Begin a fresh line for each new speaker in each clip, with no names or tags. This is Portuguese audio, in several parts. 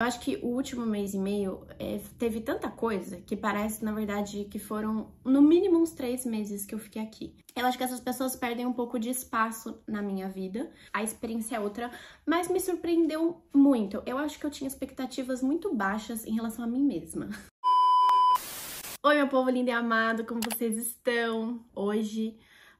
Eu acho que o último mês e meio é, teve tanta coisa que parece, na verdade, que foram no mínimo uns três meses que eu fiquei aqui. Eu acho que essas pessoas perdem um pouco de espaço na minha vida, a experiência é outra, mas me surpreendeu muito. Eu acho que eu tinha expectativas muito baixas em relação a mim mesma. Oi, meu povo lindo e amado, como vocês estão? Hoje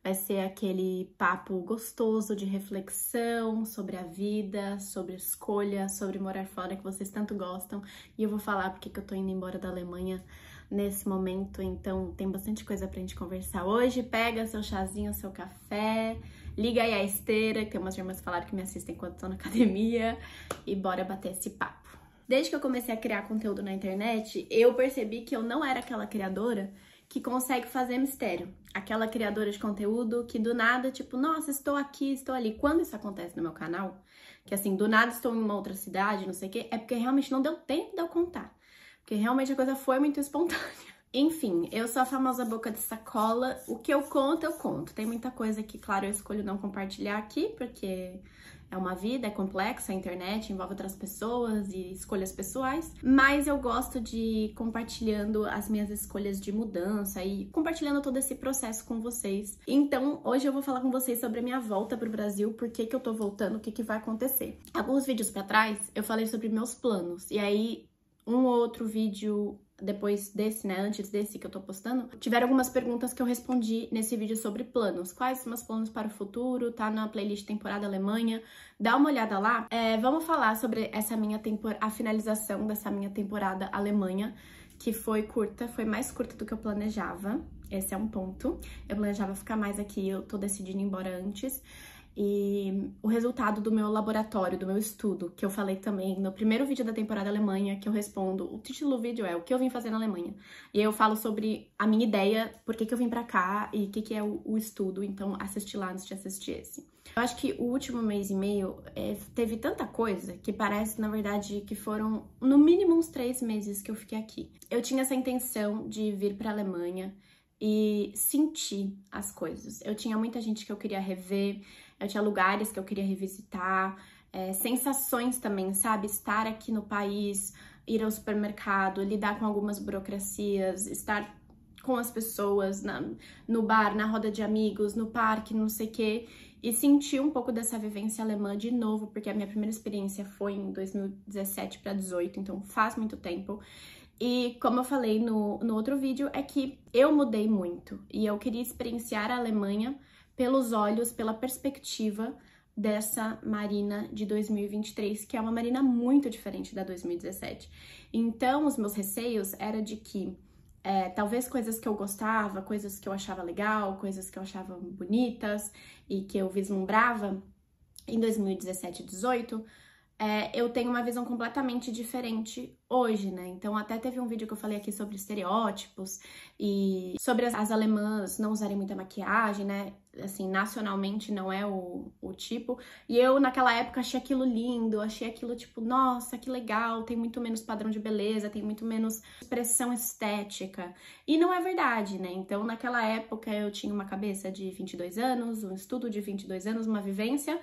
Vai ser aquele papo gostoso de reflexão sobre a vida, sobre escolha, sobre morar fora que vocês tanto gostam. E eu vou falar porque que eu tô indo embora da Alemanha nesse momento, então tem bastante coisa pra gente conversar hoje. Pega seu chazinho, seu café, liga aí a esteira, que tem umas irmãs que falaram que me assistem enquanto estão na academia, e bora bater esse papo. Desde que eu comecei a criar conteúdo na internet, eu percebi que eu não era aquela criadora que consegue fazer mistério. Aquela criadora de conteúdo que do nada, tipo, nossa, estou aqui, estou ali. Quando isso acontece no meu canal, que assim, do nada estou em uma outra cidade, não sei o quê, é porque realmente não deu tempo de eu contar. Porque realmente a coisa foi muito espontânea. Enfim, eu sou a famosa boca de sacola. O que eu conto, eu conto. Tem muita coisa que, claro, eu escolho não compartilhar aqui, porque é uma vida, é complexa a internet, envolve outras pessoas e escolhas pessoais, mas eu gosto de compartilhando as minhas escolhas de mudança e compartilhando todo esse processo com vocês. Então, hoje eu vou falar com vocês sobre a minha volta para o Brasil, por que que eu tô voltando, o que que vai acontecer. Alguns vídeos para trás, eu falei sobre meus planos. E aí um outro vídeo depois desse, né, antes desse que eu tô postando, tiveram algumas perguntas que eu respondi nesse vídeo sobre planos. Quais são os planos para o futuro? Tá na playlist Temporada Alemanha. Dá uma olhada lá. É, vamos falar sobre essa minha temporada, a finalização dessa minha temporada Alemanha, que foi curta, foi mais curta do que eu planejava. Esse é um ponto. Eu planejava ficar mais aqui, eu tô decidindo ir embora antes. E o resultado do meu laboratório, do meu estudo, que eu falei também no primeiro vídeo da temporada Alemanha, que eu respondo, o título do vídeo é O que eu vim fazer na Alemanha. E aí eu falo sobre a minha ideia, por que, que eu vim pra cá e o que, que é o, o, estudo, então assisti lá antes de assistir esse. Eu acho que o último mês e meio é, teve tanta coisa que parece, na verdade, que foram no mínimo uns três meses que eu fiquei aqui. Eu tinha essa intenção de vir pra Alemanha e sentir as coisas. Eu tinha muita gente que eu queria rever, eu tinha lugares que eu queria revisitar, é, sensações também, sabe? Estar aqui no país, ir ao supermercado, lidar com algumas burocracias, estar com as pessoas na, no bar, na roda de amigos, no parque, não sei o quê. E sentir um pouco dessa vivência alemã de novo, porque a minha primeira experiência foi em 2017 para 2018, então faz muito tempo. E como eu falei no, no outro vídeo, é que eu mudei muito e eu queria experienciar a Alemanha pelos olhos, pela perspectiva dessa marina de 2023, que é uma marina muito diferente da 2017. Então, os meus receios era de que é, talvez coisas que eu gostava, coisas que eu achava legal, coisas que eu achava bonitas e que eu vislumbrava em 2017 e 2018 é, eu tenho uma visão completamente diferente hoje, né? Então, até teve um vídeo que eu falei aqui sobre estereótipos e sobre as, as alemãs não usarem muita maquiagem, né? Assim, nacionalmente não é o, o tipo. E eu, naquela época, achei aquilo lindo, achei aquilo tipo, nossa, que legal, tem muito menos padrão de beleza, tem muito menos expressão estética. E não é verdade, né? Então, naquela época, eu tinha uma cabeça de 22 anos, um estudo de 22 anos, uma vivência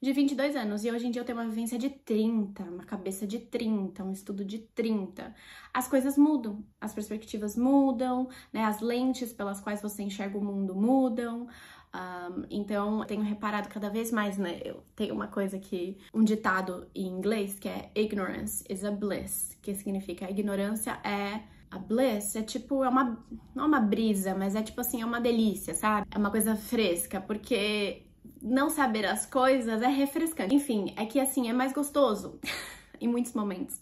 de 22 anos e hoje em dia eu tenho uma vivência de 30, uma cabeça de 30, um estudo de 30. As coisas mudam, as perspectivas mudam, né? As lentes pelas quais você enxerga o mundo mudam. Um, então, tenho reparado cada vez mais, né? Eu tenho uma coisa que. um ditado em inglês que é ignorance is a bliss, que significa a ignorância é a bliss é tipo, é uma. não é uma brisa, mas é tipo assim, é uma delícia, sabe? É uma coisa fresca, porque não saber as coisas é refrescante. Enfim, é que assim, é mais gostoso em muitos momentos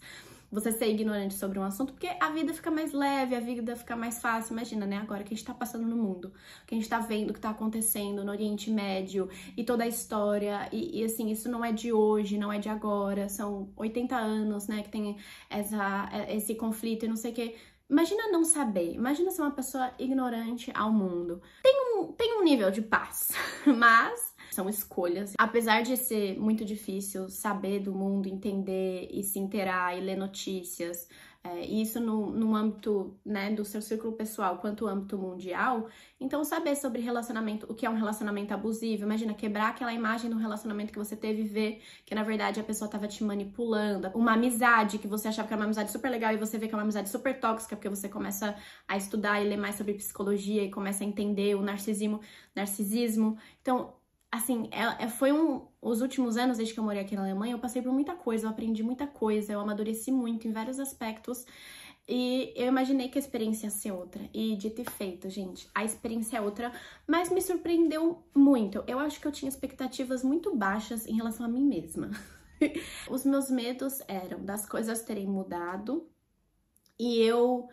você ser ignorante sobre um assunto, porque a vida fica mais leve, a vida fica mais fácil. Imagina, né? Agora que a gente tá passando no mundo, que a gente tá vendo o que tá acontecendo no Oriente Médio e toda a história, e, e assim, isso não é de hoje, não é de agora, são 80 anos, né? Que tem essa, é, esse conflito e não sei o quê. Imagina não saber, imagina ser uma pessoa ignorante ao mundo. Tem um, tem um nível de paz, mas são escolhas. Apesar de ser muito difícil saber do mundo, entender e se inteirar e ler notícias, é, isso no, no âmbito né, do seu círculo pessoal quanto âmbito mundial. Então, saber sobre relacionamento, o que é um relacionamento abusivo, imagina quebrar aquela imagem do relacionamento que você teve e ver que na verdade a pessoa estava te manipulando, uma amizade que você achava que era uma amizade super legal e você vê que é uma amizade super tóxica, porque você começa a estudar e ler mais sobre psicologia e começa a entender o narcisismo. narcisismo. Então, assim, é, é, foi um. Os últimos anos, desde que eu morei aqui na Alemanha, eu passei por muita coisa, eu aprendi muita coisa, eu amadureci muito em vários aspectos. E eu imaginei que a experiência ia ser outra. E dito e feito, gente, a experiência é outra, mas me surpreendeu muito. Eu acho que eu tinha expectativas muito baixas em relação a mim mesma. Os meus medos eram das coisas terem mudado e eu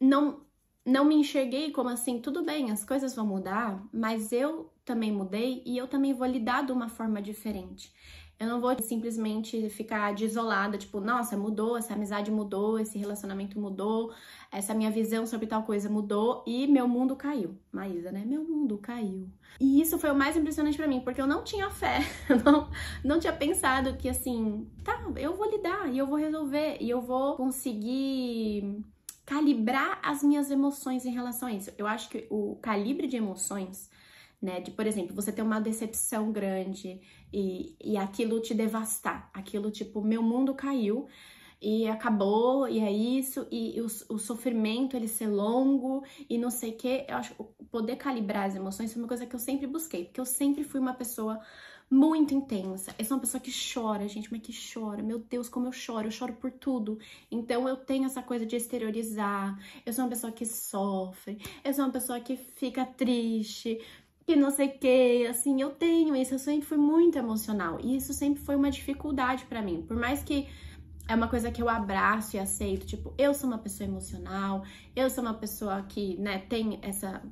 não não me enxerguei como assim, tudo bem, as coisas vão mudar, mas eu também mudei e eu também vou lidar de uma forma diferente. Eu não vou simplesmente ficar desolada, tipo, nossa, mudou, essa amizade mudou, esse relacionamento mudou, essa minha visão sobre tal coisa mudou e meu mundo caiu. Maísa, né? Meu mundo caiu. E isso foi o mais impressionante para mim, porque eu não tinha fé, não, não tinha pensado que assim, tá, eu vou lidar e eu vou resolver e eu vou conseguir calibrar as minhas emoções em relação a isso. Eu acho que o calibre de emoções, né, de por exemplo, você ter uma decepção grande e, e aquilo te devastar, aquilo tipo, meu mundo caiu e acabou, e é isso, e, e o, o, sofrimento ele ser longo e não sei o que. Eu acho poder calibrar as emoções foi uma coisa que eu sempre busquei, porque eu sempre fui uma pessoa muito intensa. Eu sou uma pessoa que chora, gente, mas que chora. Meu Deus, como eu choro, eu choro por tudo. Então eu tenho essa coisa de exteriorizar. Eu sou uma pessoa que sofre, eu sou uma pessoa que fica triste, que não sei que, assim, eu tenho isso, eu sempre fui muito emocional e isso sempre foi uma dificuldade para mim. Por mais que é uma coisa que eu abraço e aceito, tipo, eu sou uma pessoa emocional, eu sou uma pessoa que, né, tem essa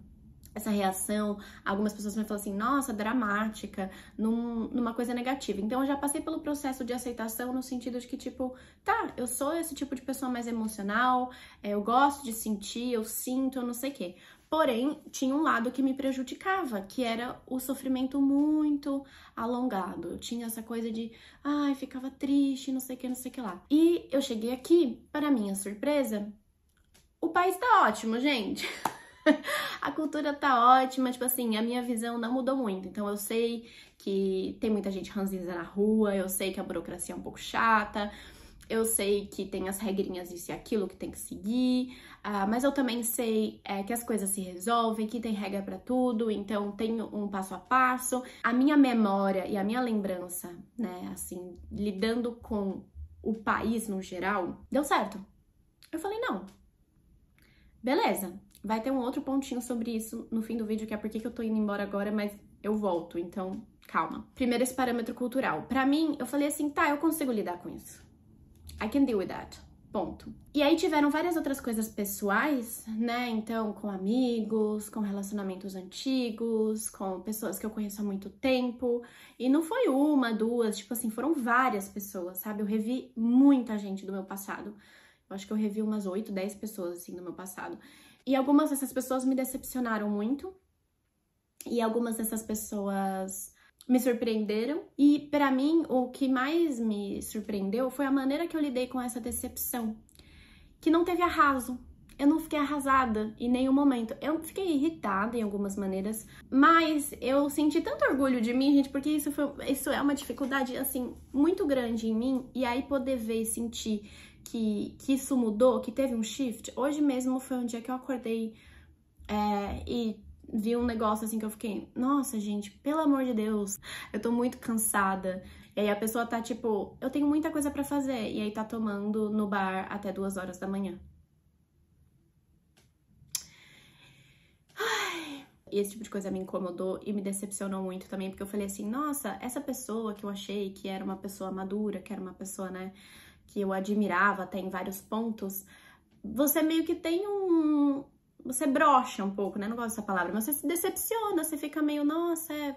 essa reação, algumas pessoas me falam assim, nossa, dramática, num, numa coisa negativa. Então, eu já passei pelo processo de aceitação no sentido de que, tipo, tá, eu sou esse tipo de pessoa mais emocional, eh, eu gosto de sentir, eu sinto, eu não sei o quê. Porém, tinha um lado que me prejudicava, que era o sofrimento muito alongado. Eu tinha essa coisa de, ai, ficava triste, não sei o que, não sei o que lá. E eu cheguei aqui, para minha surpresa, o país tá ótimo, gente. a cultura tá ótima, tipo assim, a minha visão não mudou muito. Então eu sei que tem muita gente ranzinza na rua, eu sei que a burocracia é um pouco chata, eu sei que tem as regrinhas isso e aquilo que tem que seguir, uh, mas eu também sei é, que as coisas se resolvem, que tem regra para tudo, então tem um passo a passo. A minha memória e a minha lembrança, né, assim, lidando com o país no geral, deu certo. Eu falei, não, beleza, Vai ter um outro pontinho sobre isso no fim do vídeo, que é por que eu tô indo embora agora, mas eu volto, então calma. Primeiro esse parâmetro cultural. Para mim, eu falei assim, tá, eu consigo lidar com isso. I can deal with that. Ponto. E aí tiveram várias outras coisas pessoais, né? Então, com amigos, com relacionamentos antigos, com pessoas que eu conheço há muito tempo. E não foi uma, duas, tipo assim, foram várias pessoas, sabe? Eu revi muita gente do meu passado. Eu acho que eu revi umas 8, 10 pessoas, assim, do meu passado. E algumas dessas pessoas me decepcionaram muito, e algumas dessas pessoas me surpreenderam. E para mim, o que mais me surpreendeu foi a maneira que eu lidei com essa decepção, que não teve arraso. Eu não fiquei arrasada em nenhum momento. Eu fiquei irritada em algumas maneiras, mas eu senti tanto orgulho de mim, gente, porque isso, foi, isso é uma dificuldade, assim, muito grande em mim. E aí poder ver e sentir que, que isso mudou, que teve um shift. Hoje mesmo foi um dia que eu acordei é, e vi um negócio assim que eu fiquei, nossa, gente, pelo amor de Deus, eu tô muito cansada. E aí a pessoa tá tipo, eu tenho muita coisa para fazer, e aí tá tomando no bar até duas horas da manhã. Ai. E esse tipo de coisa me incomodou e me decepcionou muito também, porque eu falei assim, nossa, essa pessoa que eu achei que era uma pessoa madura, que era uma pessoa, né, que eu admirava até em vários pontos, você meio que tem um. Você brocha um pouco, né? Não gosto dessa palavra, mas você se decepciona, você fica meio, nossa, é...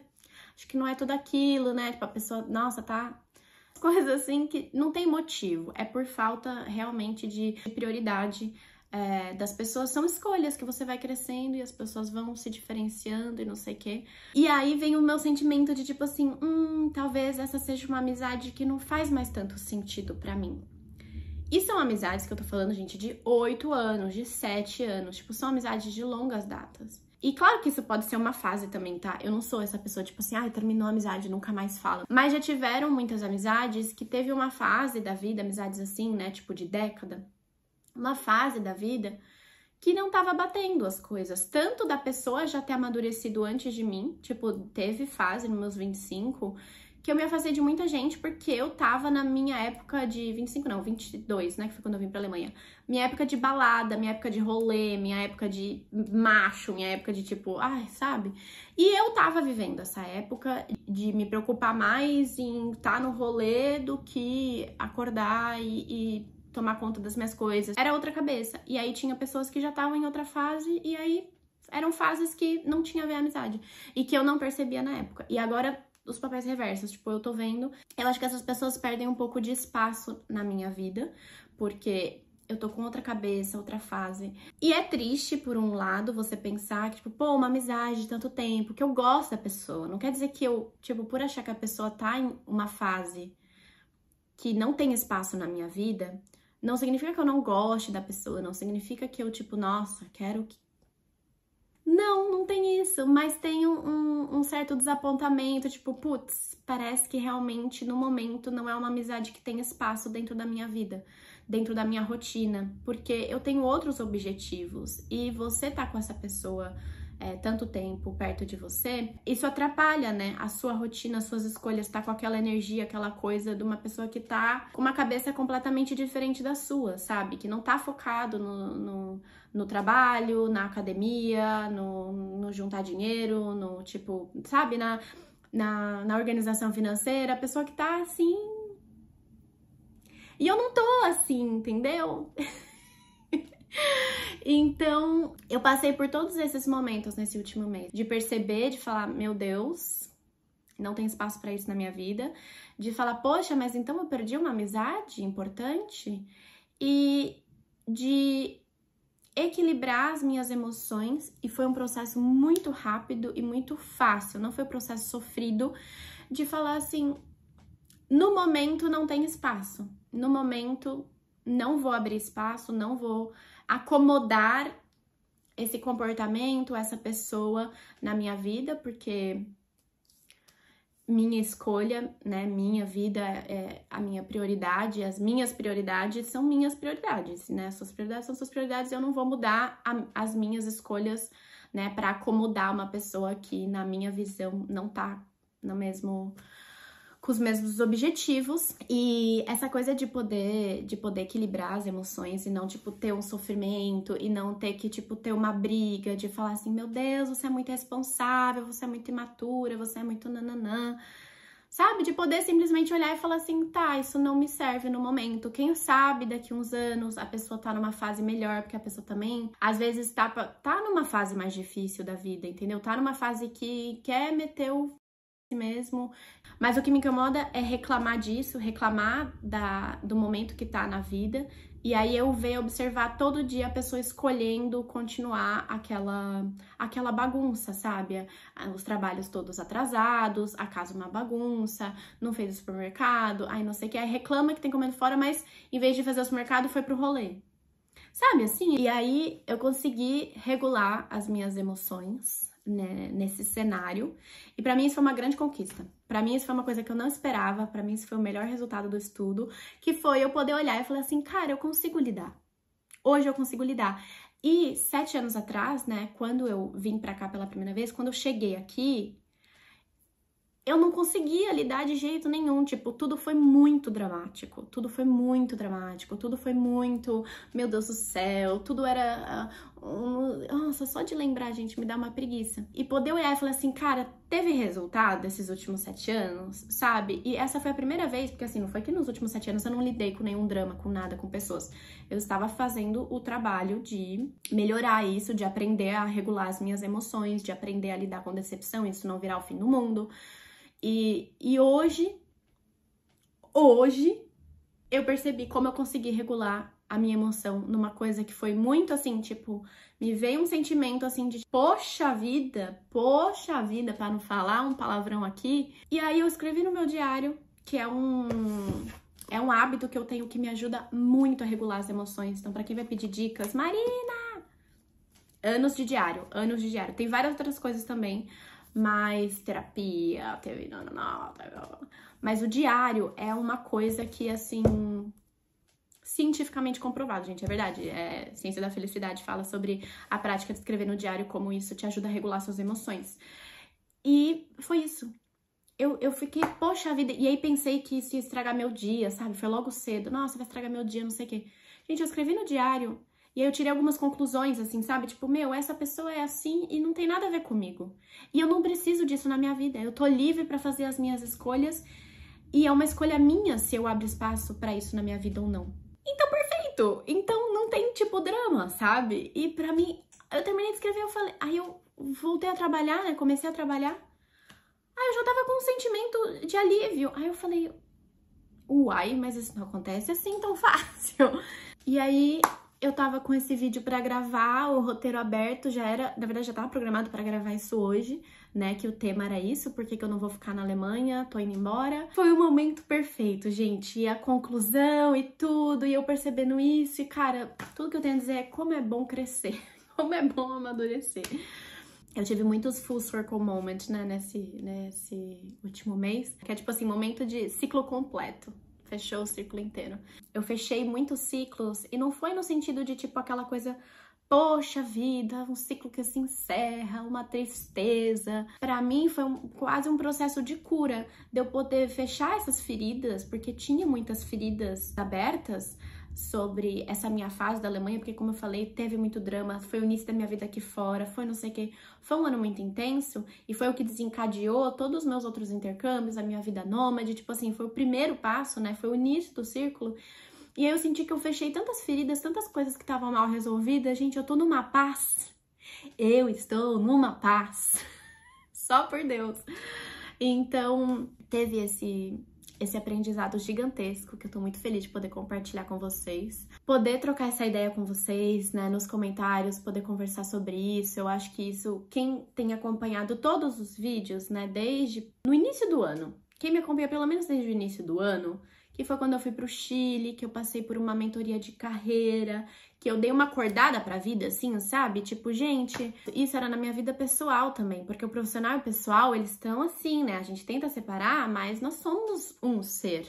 acho que não é tudo aquilo, né? Tipo, a pessoa, nossa, tá. Coisas assim que não tem motivo, é por falta realmente de prioridade é, das pessoas são escolhas que você vai crescendo e as pessoas vão se diferenciando e não sei o quê. E aí vem o meu sentimento de tipo assim, hum, talvez essa seja uma amizade que não faz mais tanto sentido para mim. E são amizades que eu tô falando, gente, de oito anos, de sete anos, tipo, são amizades de longas datas. E claro que isso pode ser uma fase também, tá? Eu não sou essa pessoa, tipo assim, ah, terminou a amizade, nunca mais fala. Mas já tiveram muitas amizades que teve uma fase da vida, amizades assim, né? Tipo de década, uma fase da vida que não estava batendo as coisas, tanto da pessoa já ter amadurecido antes de mim, tipo, teve fase nos meus 25, que eu me afastei de muita gente porque eu tava na minha época de 25, não, 22, né, que foi quando eu vim pra Alemanha. Minha época de balada, minha época de rolê, minha época de macho, minha época de tipo, ai, sabe? E eu tava vivendo essa época de me preocupar mais em estar tá no rolê do que acordar e, e tomar conta das minhas coisas. Era outra cabeça. E aí tinha pessoas que já estavam em outra fase e aí eram fases que não tinha a ver a amizade e que eu não percebia na época. E agora os papéis reversos, tipo, eu tô vendo, eu acho que essas pessoas perdem um pouco de espaço na minha vida, porque eu tô com outra cabeça, outra fase. E é triste, por um lado, você pensar que, tipo, pô, uma amizade de tanto tempo, que eu gosto da pessoa. Não quer dizer que eu, tipo, por achar que a pessoa tá em uma fase que não tem espaço na minha vida, não significa que eu não goste da pessoa, não significa que eu, tipo, nossa, quero que. Não, não tem isso, mas tem um, um, certo desapontamento, tipo, putz, parece que realmente no momento não é uma amizade que tem espaço dentro da minha vida, dentro da minha rotina, porque eu tenho outros objetivos e você tá com essa pessoa é, tanto tempo perto de você, isso atrapalha, né? A sua rotina, as suas escolhas, tá com aquela energia, aquela coisa de uma pessoa que tá com uma cabeça completamente diferente da sua, sabe? Que não tá focado no, no, no trabalho, na academia, no, no juntar dinheiro, no tipo, sabe? Na, na, na organização financeira, a pessoa que tá assim. E eu não tô assim, entendeu? Então, eu passei por todos esses momentos nesse último mês, de perceber, de falar, meu Deus, não tem espaço para isso na minha vida, de falar, poxa, mas então eu perdi uma amizade importante e de equilibrar as minhas emoções e foi um processo muito rápido e muito fácil, não foi um processo sofrido de falar assim, no momento não tem espaço, no momento não vou abrir espaço, não vou acomodar esse comportamento, essa pessoa na minha vida, porque minha escolha, né, minha vida é a minha prioridade, as minhas prioridades são minhas prioridades, né? Suas prioridades são suas prioridades, eu não vou mudar a, as minhas escolhas, né, para acomodar uma pessoa que na minha visão não tá no mesmo com os mesmos objetivos. E essa coisa de poder, de poder equilibrar as emoções e não, tipo, ter um sofrimento e não ter que, tipo, ter uma briga de falar assim, meu Deus, você é muito responsável, você é muito imatura, você é muito nananã sabe? De poder simplesmente olhar e falar assim, tá, isso não me serve no momento. Quem sabe daqui uns anos a pessoa tá numa fase melhor, porque a pessoa também, às vezes, tá, tá numa fase mais difícil da vida, entendeu? Tá numa fase que quer meter o mesmo. Mas o que me incomoda é reclamar disso, reclamar da, do momento que tá na vida. E aí eu ver, observar todo dia a pessoa escolhendo continuar aquela, aquela bagunça, sabe? Os trabalhos todos atrasados, a casa uma bagunça, não fez o supermercado, aí não sei o que, aí reclama que tem comendo fora, mas em vez de fazer o supermercado, foi pro rolê. Sabe assim? E aí eu consegui regular as minhas emoções, né, nesse cenário. E para mim isso foi uma grande conquista. Para mim isso foi uma coisa que eu não esperava, para mim isso foi o melhor resultado do estudo, que foi eu poder olhar e falar assim, cara, eu consigo lidar. Hoje eu consigo lidar. E sete anos atrás, né, quando eu vim para cá pela primeira vez, quando eu cheguei aqui, eu não conseguia lidar de jeito nenhum, tipo, tudo foi muito dramático, tudo foi muito dramático, tudo foi muito, meu Deus do céu, tudo era ah, nossa, só de lembrar, gente, me dá uma preguiça. E poder olhar e falar assim, cara, teve resultado esses últimos sete anos, sabe? E essa foi a primeira vez, porque assim, não foi que nos últimos sete anos eu não lidei com nenhum drama, com nada, com pessoas. Eu estava fazendo o trabalho de melhorar isso, de aprender a regular as minhas emoções, de aprender a lidar com decepção, isso não virar o fim do mundo. E, e hoje, hoje, eu percebi como eu consegui regular a minha emoção numa coisa que foi muito assim, tipo, me veio um sentimento assim de poxa vida, poxa vida, para não falar um palavrão aqui. E aí eu escrevi no meu diário, que é um é um hábito que eu tenho que me ajuda muito a regular as emoções. Então, para quem vai pedir dicas, Marina, anos de diário, anos de diário. Tem várias outras coisas também, mas terapia, teve não, não, não, tá, tá, tá. mas o diário é uma coisa que assim cientificamente comprovado, gente, é verdade. É, Ciência da Felicidade fala sobre a prática de escrever no diário, como isso te ajuda a regular suas emoções. E foi isso. Eu, eu fiquei, poxa vida, e aí pensei que isso ia estragar meu dia, sabe? Foi logo cedo, nossa, vai estragar meu dia, não sei o quê. Gente, eu escrevi no diário e aí eu tirei algumas conclusões, assim, sabe? Tipo, meu, essa pessoa é assim e não tem nada a ver comigo. E eu não preciso disso na minha vida. Eu tô livre para fazer as minhas escolhas e é uma escolha minha se eu abro espaço para isso na minha vida ou não. Então, perfeito. Então, não tem, tipo, drama, sabe? E pra mim, eu terminei de escrever, eu falei... Aí eu voltei a trabalhar, né? Comecei a trabalhar. Aí eu já tava com um sentimento de alívio. Aí eu falei... Uai, mas isso não acontece assim tão fácil. E aí, eu tava com esse vídeo para gravar, o roteiro aberto já era, na verdade já tava programado para gravar isso hoje, né, que o tema era isso, porque eu não vou ficar na Alemanha, tô indo embora. Foi o momento perfeito, gente, e a conclusão e tudo, e eu percebendo isso, e cara, tudo que eu tenho a dizer é como é bom crescer, como é bom amadurecer. Eu tive muitos full circle moments, né, nesse, nesse último mês, que é tipo assim, momento de ciclo completo, fechou o círculo inteiro. Eu fechei muitos ciclos e não foi no sentido de tipo aquela coisa poxa vida, um ciclo que se encerra, uma tristeza. Para mim foi um, quase um processo de cura, de eu poder fechar essas feridas, porque tinha muitas feridas abertas sobre essa minha fase da Alemanha, porque como eu falei, teve muito drama, foi o início da minha vida aqui fora, foi não sei o que, foi um ano muito intenso e foi o que desencadeou todos os meus outros intercâmbios, a minha vida nômade, tipo assim, foi o primeiro passo, né? Foi o início do círculo. E aí eu senti que eu fechei tantas feridas, tantas coisas que estavam mal resolvidas, gente, eu tô numa paz. Eu estou numa paz. Só por Deus. Então, teve esse esse aprendizado gigantesco que eu tô muito feliz de poder compartilhar com vocês. Poder trocar essa ideia com vocês, né, nos comentários, poder conversar sobre isso. Eu acho que isso, quem tem acompanhado todos os vídeos, né, desde no início do ano, quem me acompanha pelo menos desde o início do ano, que foi quando eu fui pro Chile, que eu passei por uma mentoria de carreira, que eu dei uma acordada pra vida, assim, sabe? Tipo, gente, isso era na minha vida pessoal também, porque o profissional e o pessoal, eles estão assim, né? A gente tenta separar, mas nós somos um ser.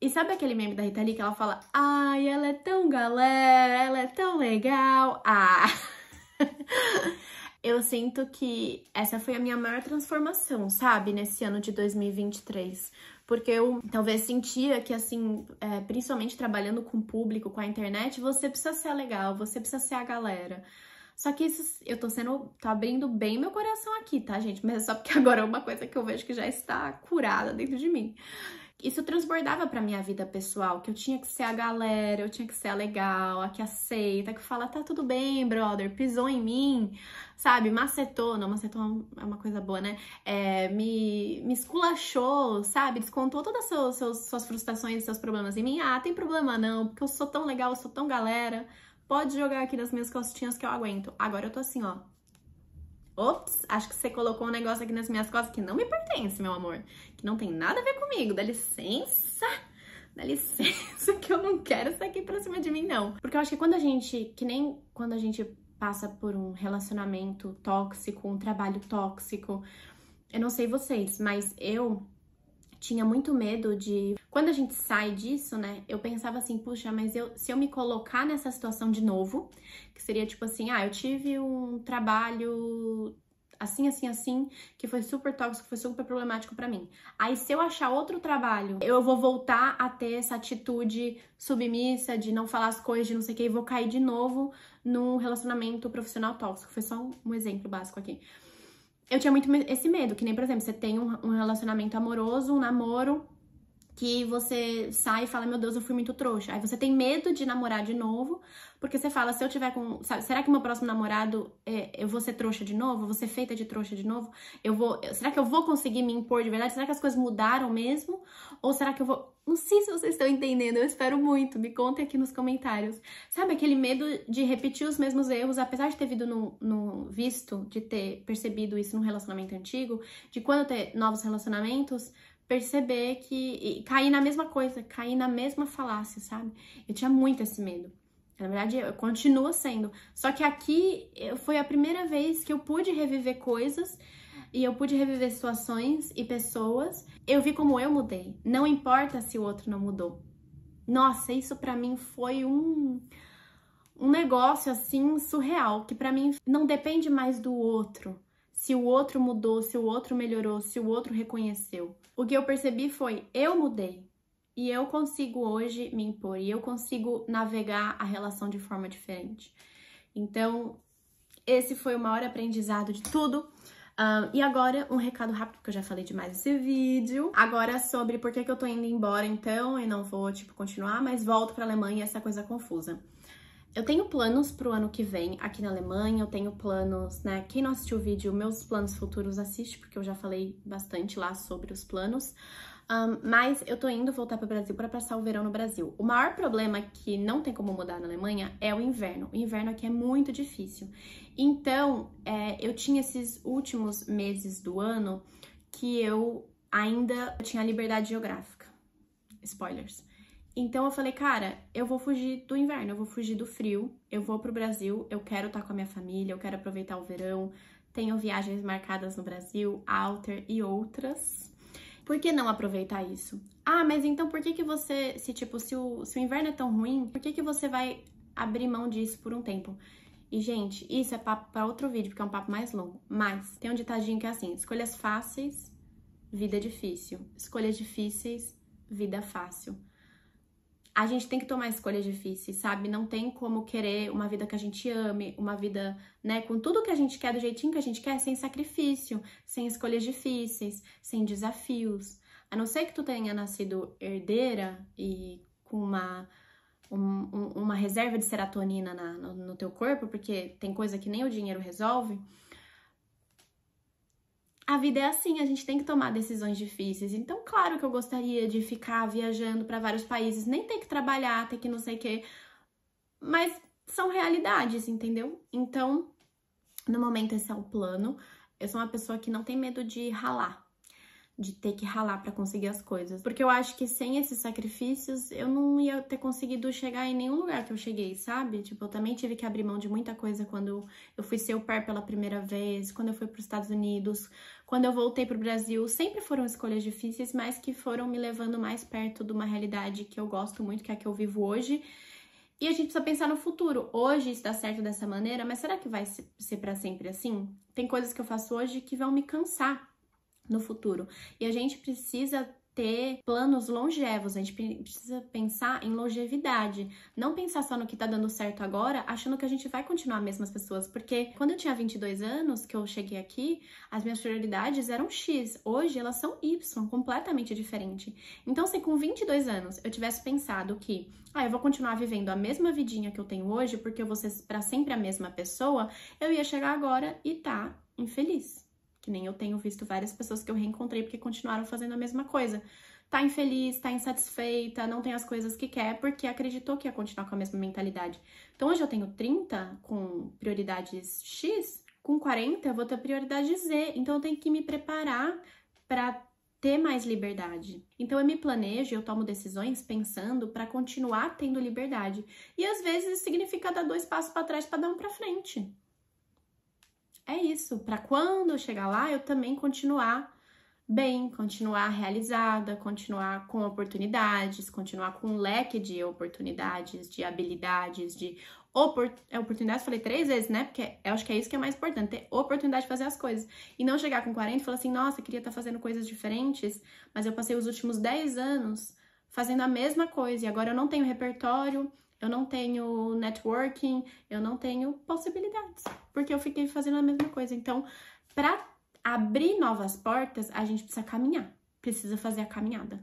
E sabe aquele meme da Rita Lee que ela fala: "Ai, ela é tão galera, ela é tão legal". Ah. eu sinto que essa foi a minha maior transformação, sabe, nesse ano de 2023 porque eu talvez sentia que, assim, é, principalmente trabalhando com o público, com a internet, você precisa ser legal, você precisa ser a galera. Só que isso, eu tô sendo, tô abrindo bem meu coração aqui, tá, gente? Mas é só porque agora é uma coisa que eu vejo que já está curada dentro de mim isso transbordava para minha vida pessoal, que eu tinha que ser a galera, eu tinha que ser a legal, a que aceita, que fala, tá tudo bem, brother, pisou em mim, sabe? Macetou, não, macetou é uma coisa boa, né? É, me, me esculachou, sabe? Descontou todas as suas, suas, suas frustrações, seus problemas em mim. Ah, tem problema não, porque eu sou tão legal, eu sou tão galera, pode jogar aqui nas minhas costinhas que eu aguento. Agora eu tô assim, ó, Ops, acho que você colocou um negócio aqui nas minhas costas que não me pertence, meu amor. Que não tem nada a ver comigo. Dá licença. Dá licença que eu não quero isso aqui pra cima de mim, não. Porque eu acho que quando a gente, que nem quando a gente passa por um relacionamento tóxico, um trabalho tóxico, eu não sei vocês, mas eu tinha muito medo de. Quando a gente sai disso, né? Eu pensava assim, puxa, mas eu, se eu me colocar nessa situação de novo, que seria tipo assim, ah, eu tive um trabalho assim, assim, assim, que foi super tóxico, foi super problemático para mim. Aí se eu achar outro trabalho, eu vou voltar a ter essa atitude submissa de não falar as coisas, de não sei o que, e vou cair de novo num relacionamento profissional tóxico. Foi só um exemplo básico aqui eu tinha muito esse medo, que nem, por exemplo, você tem um, um relacionamento amoroso, um namoro, que você sai e fala, meu Deus, eu fui muito trouxa. Aí você tem medo de namorar de novo, porque você fala, se eu tiver com. Sabe, será que meu próximo namorado é, eu vou ser trouxa de novo? Eu vou ser feita de trouxa de novo? Eu vou. Será que eu vou conseguir me impor de verdade? Será que as coisas mudaram mesmo? Ou será que eu vou. Não sei se vocês estão entendendo, eu espero muito. Me contem aqui nos comentários. Sabe aquele medo de repetir os mesmos erros, apesar de ter vindo no, no visto, de ter percebido isso num relacionamento antigo, de quando ter novos relacionamentos, perceber que. cair na mesma coisa, cair na mesma falácia, sabe? Eu tinha muito esse medo. Na verdade, eu, continuo sendo. Só que aqui foi a primeira vez que eu pude reviver coisas e eu pude reviver situações e pessoas. Eu vi como eu mudei. Não importa se o outro não mudou. Nossa, isso para mim foi um um negócio assim surreal, que para mim não depende mais do outro se o outro mudou, se o outro melhorou, se o outro reconheceu. O que eu percebi foi: eu mudei e eu consigo hoje me impor e eu consigo navegar a relação de forma diferente. Então, esse foi o maior aprendizado de tudo. Uh, e agora, um recado rápido, porque eu já falei demais nesse vídeo. Agora, sobre por que, que eu tô indo embora, então, e não vou, tipo, continuar, mas volto pra Alemanha, essa coisa confusa. Eu tenho planos para o ano que vem aqui na Alemanha, eu tenho planos, né? Quem não assistiu o vídeo, meus planos futuros assiste, porque eu já falei bastante lá sobre os planos. Um, mas eu tô indo voltar para o Brasil para passar o verão no Brasil. O maior problema que não tem como mudar na Alemanha é o inverno. O inverno aqui é muito difícil. Então, é, eu tinha esses últimos meses do ano que eu ainda tinha liberdade geográfica. Spoilers. Então eu falei, cara, eu vou fugir do inverno, eu vou fugir do frio, eu vou pro Brasil, eu quero estar tá com a minha família, eu quero aproveitar o verão, tenho viagens marcadas no Brasil, Alter e outras. Por que não aproveitar isso? Ah, mas então por que que você, se tipo, se o, se o inverno é tão ruim, por que que você vai abrir mão disso por um tempo? E, gente, isso é papo para outro vídeo, porque é um papo mais longo. Mas tem um ditadinho que é assim: escolhas fáceis, vida difícil. Escolhas difíceis, vida fácil a gente tem que tomar escolhas difíceis, sabe? Não tem como querer uma vida que a gente ame, uma vida, né, com tudo que a gente quer, do jeitinho que a gente quer, sem sacrifício, sem escolhas difíceis, sem desafios. A não ser que tu tenha nascido herdeira e com uma um, uma reserva de serotonina na, no, no teu corpo, porque tem coisa que nem o dinheiro resolve a vida é assim, a gente tem que tomar decisões difíceis. Então, claro que eu gostaria de ficar viajando para vários países, nem ter que trabalhar, ter que não sei o quê. Mas são realidades, entendeu? Então, no momento, esse é o plano. Eu sou uma pessoa que não tem medo de ralar de ter que ralar para conseguir as coisas. Porque eu acho que sem esses sacrifícios eu não ia ter conseguido chegar em nenhum lugar que eu cheguei, sabe? Tipo, eu também tive que abrir mão de muita coisa quando eu fui ser o par pela primeira vez, quando eu fui para os Estados Unidos, quando eu voltei para o Brasil. Sempre foram escolhas difíceis, mas que foram me levando mais perto de uma realidade que eu gosto muito, que é a que eu vivo hoje. E a gente precisa pensar no futuro. Hoje está certo dessa maneira, mas será que vai ser para sempre assim? Tem coisas que eu faço hoje que vão me cansar no futuro. E a gente precisa ter planos longevos, a gente precisa pensar em longevidade, não pensar só no que tá dando certo agora, achando que a gente vai continuar as mesmas pessoas, porque quando eu tinha 22 anos, que eu cheguei aqui, as minhas prioridades eram X, hoje elas são Y, completamente diferente. Então, se com 22 anos eu tivesse pensado que, ah, eu vou continuar vivendo a mesma vidinha que eu tenho hoje, porque eu vou ser para sempre a mesma pessoa, eu ia chegar agora e tá infeliz. Que nem eu tenho visto várias pessoas que eu reencontrei porque continuaram fazendo a mesma coisa. Tá infeliz, tá insatisfeita, não tem as coisas que quer porque acreditou que ia continuar com a mesma mentalidade. Então hoje eu tenho 30 com prioridades X, com 40 eu vou ter prioridade Z. Então eu tenho que me preparar para ter mais liberdade. Então eu me planejo, eu tomo decisões pensando para continuar tendo liberdade. E às vezes isso significa dar dois passos para trás para dar um para frente isso, para quando eu chegar lá, eu também continuar bem, continuar realizada, continuar com oportunidades, continuar com um leque de oportunidades, de habilidades, de opor é, oportunidades. Falei três vezes, né? Porque eu acho que é isso que é mais importante, ter oportunidade de fazer as coisas. E não chegar com 40 e falar assim, nossa, queria estar tá fazendo coisas diferentes, mas eu passei os últimos 10 anos fazendo a mesma coisa e agora eu não tenho repertório, eu não tenho networking, eu não tenho possibilidades, porque eu fiquei fazendo a mesma coisa. Então, para abrir novas portas, a gente precisa caminhar, precisa fazer a caminhada.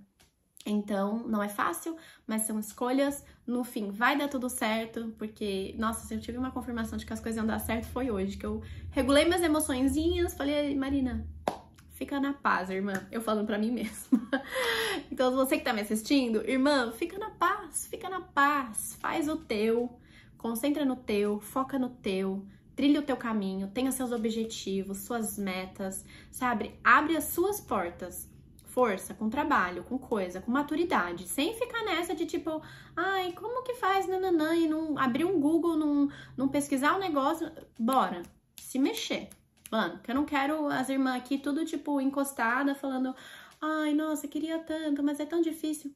Então, não é fácil, mas são escolhas. No fim, vai dar tudo certo, porque, nossa, se eu tive uma confirmação de que as coisas iam dar certo, foi hoje, que eu regulei minhas emoçõezinhas, falei, Marina, fica na paz, irmã. Eu falando para mim mesma. Então, você que tá me assistindo, irmã, fica na paz, fica na paz, faz o teu, concentra no teu, foca no teu, trilha o teu caminho, tenha seus objetivos, suas metas, sabe? Abre as suas portas. Força, com trabalho, com coisa, com maturidade, sem ficar nessa de tipo, ai, como que faz nananã e não abrir um Google, não, não pesquisar o um negócio, bora, se mexer Mano, que eu não quero as irmãs aqui tudo, tipo, encostada, falando, ai, nossa, queria tanto, mas é tão difícil.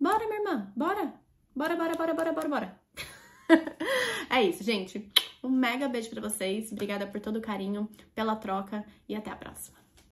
Bora, minha irmã, bora. Bora, bora, bora, bora, bora, bora. é isso, gente. Um mega beijo para vocês. Obrigada por todo o carinho, pela troca e até a próxima.